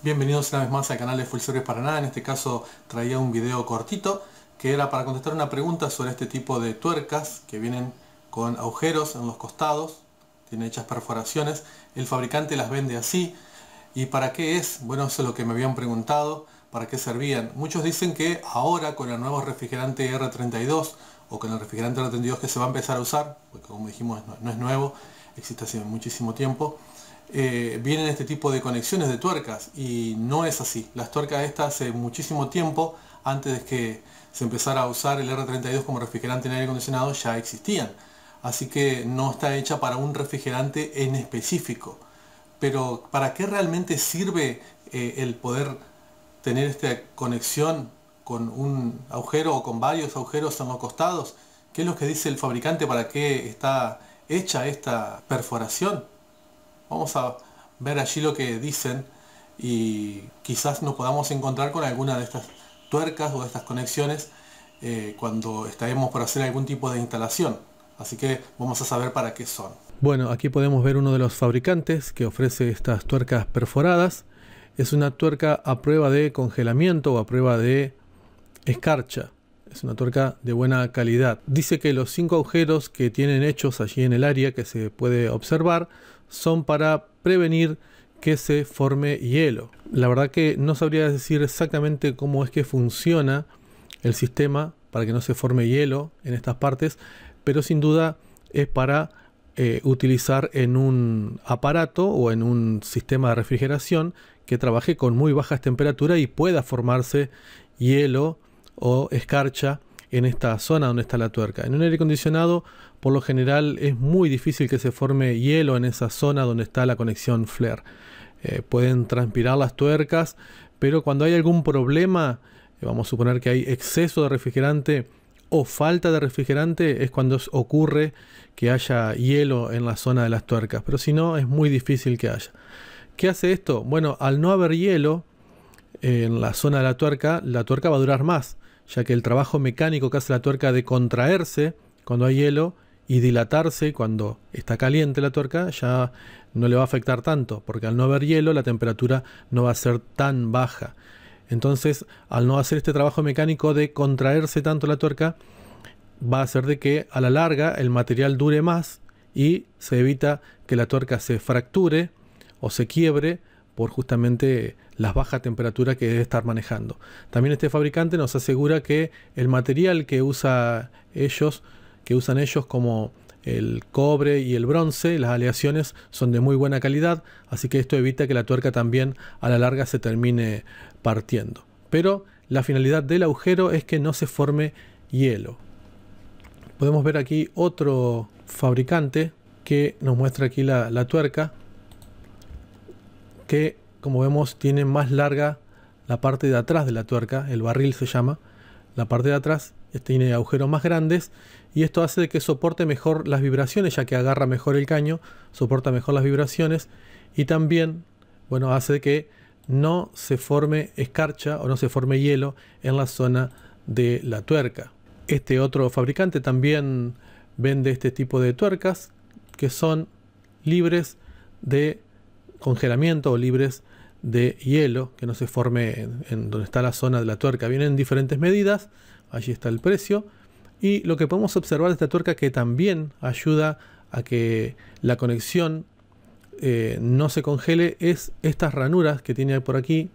Bienvenidos una vez más al canal de Full Service para nada, en este caso traía un video cortito que era para contestar una pregunta sobre este tipo de tuercas que vienen con agujeros en los costados, tienen hechas perforaciones, el fabricante las vende así y para qué es, bueno eso es lo que me habían preguntado, para qué servían. Muchos dicen que ahora con el nuevo refrigerante R32 o con el refrigerante R32 que se va a empezar a usar, porque como dijimos no es nuevo, existe hace muchísimo tiempo, eh, vienen este tipo de conexiones de tuercas y no es así. Las tuercas estas hace muchísimo tiempo, antes de que se empezara a usar el R32 como refrigerante en aire acondicionado, ya existían. Así que no está hecha para un refrigerante en específico. Pero ¿para qué realmente sirve eh, el poder tener esta conexión con un agujero o con varios agujeros en los costados? ¿Qué es lo que dice el fabricante para qué está hecha esta perforación? Vamos a ver allí lo que dicen y quizás nos podamos encontrar con alguna de estas tuercas o de estas conexiones eh, cuando estaremos por hacer algún tipo de instalación. Así que vamos a saber para qué son. Bueno, aquí podemos ver uno de los fabricantes que ofrece estas tuercas perforadas. Es una tuerca a prueba de congelamiento o a prueba de escarcha. Es una tuerca de buena calidad. Dice que los cinco agujeros que tienen hechos allí en el área que se puede observar son para prevenir que se forme hielo. La verdad que no sabría decir exactamente cómo es que funciona el sistema para que no se forme hielo en estas partes, pero sin duda es para eh, utilizar en un aparato o en un sistema de refrigeración que trabaje con muy bajas temperaturas y pueda formarse hielo o escarcha en esta zona donde está la tuerca. En un aire acondicionado, por lo general, es muy difícil que se forme hielo en esa zona donde está la conexión flare. Eh, pueden transpirar las tuercas, pero cuando hay algún problema, eh, vamos a suponer que hay exceso de refrigerante o falta de refrigerante, es cuando ocurre que haya hielo en la zona de las tuercas, pero si no, es muy difícil que haya. ¿Qué hace esto? Bueno, al no haber hielo en la zona de la tuerca, la tuerca va a durar más ya que el trabajo mecánico que hace la tuerca de contraerse cuando hay hielo y dilatarse cuando está caliente la tuerca ya no le va a afectar tanto, porque al no haber hielo la temperatura no va a ser tan baja. Entonces, al no hacer este trabajo mecánico de contraerse tanto la tuerca, va a hacer de que a la larga el material dure más y se evita que la tuerca se fracture o se quiebre por justamente las bajas temperaturas que debe estar manejando. También este fabricante nos asegura que el material que usa ellos, que usan ellos como el cobre y el bronce, las aleaciones son de muy buena calidad, así que esto evita que la tuerca también a la larga se termine partiendo. Pero la finalidad del agujero es que no se forme hielo. Podemos ver aquí otro fabricante que nos muestra aquí la, la tuerca que, como vemos, tiene más larga la parte de atrás de la tuerca, el barril se llama. La parte de atrás tiene agujeros más grandes y esto hace que soporte mejor las vibraciones, ya que agarra mejor el caño, soporta mejor las vibraciones y también, bueno, hace que no se forme escarcha o no se forme hielo en la zona de la tuerca. Este otro fabricante también vende este tipo de tuercas que son libres de congelamiento o libres de hielo, que no se forme en, donde está la zona de la tuerca. Vienen diferentes medidas, allí está el precio. Y lo que podemos observar de esta tuerca que también ayuda a que la conexión eh, no se congele es estas ranuras que tiene por aquí,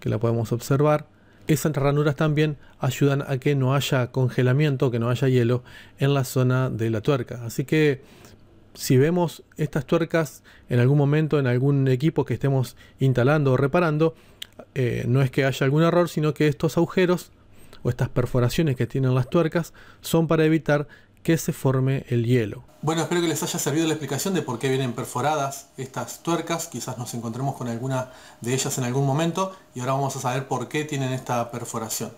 que la podemos observar. Esas ranuras también ayudan a que no haya congelamiento, que no haya hielo en la zona de la tuerca. Así que si vemos estas tuercas en algún momento en algún equipo que estemos instalando o reparando, eh, no es que haya algún error, sino que estos agujeros o estas perforaciones que tienen las tuercas son para evitar que se forme el hielo. Bueno, espero que les haya servido la explicación de por qué vienen perforadas estas tuercas. Quizás nos encontremos con alguna de ellas en algún momento y ahora vamos a saber por qué tienen esta perforación.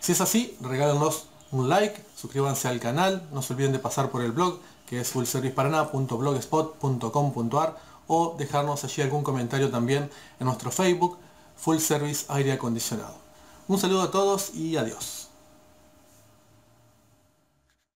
Si es así, regálenos un like, suscríbanse al canal, no se olviden de pasar por el blog que es fullserviceparaná.blogspot.com.ar o dejarnos allí algún comentario también en nuestro Facebook, Full Service Aire Acondicionado. Un saludo a todos y adiós.